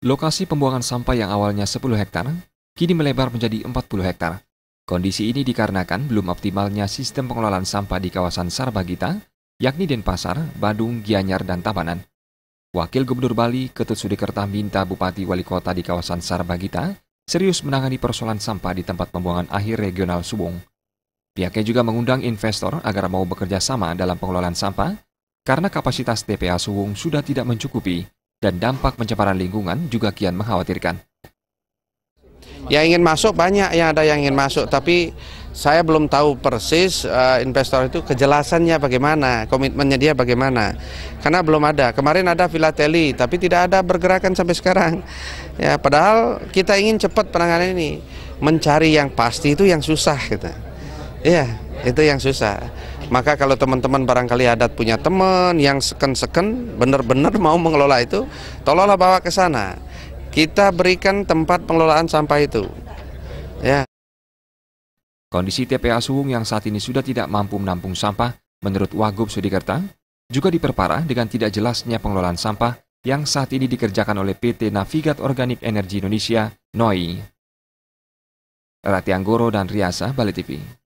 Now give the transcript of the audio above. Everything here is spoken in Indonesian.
Lokasi pembuangan sampah yang awalnya 10 hektar kini melebar menjadi 40 hektar. Kondisi ini dikarenakan belum optimalnya sistem pengelolaan sampah di kawasan Sarbagita, yakni Denpasar, Badung, Gianyar, dan Tabanan. Wakil Gubernur Bali, Ketut Sudikerta minta Bupati Wali Kota di kawasan Sarbagita serius menangani persoalan sampah di tempat pembuangan akhir regional Subung. Pihaknya juga mengundang investor agar mau bekerja sama dalam pengelolaan sampah karena kapasitas TPA Subung sudah tidak mencukupi dan dampak pencemaran lingkungan juga kian mengkhawatirkan. Yang ingin masuk banyak yang ada yang ingin masuk, tapi saya belum tahu persis uh, investor itu kejelasannya bagaimana, komitmennya dia bagaimana. Karena belum ada. Kemarin ada filateli, tapi tidak ada bergerakan sampai sekarang. Ya, padahal kita ingin cepat penanganan ini. Mencari yang pasti itu yang susah gitu. Iya, itu yang susah. Maka kalau teman-teman barangkali adat punya teman yang seken-seken benar-benar mau mengelola itu, tolonglah bawa ke sana. Kita berikan tempat pengelolaan sampah itu. Ya. Kondisi TPA Suwung yang saat ini sudah tidak mampu menampung sampah, menurut Wagub Sudikerta, juga diperparah dengan tidak jelasnya pengelolaan sampah yang saat ini dikerjakan oleh PT Navigat Organik Energi Indonesia, NOI. Rati Anggoro dan Riasa, Bali TV.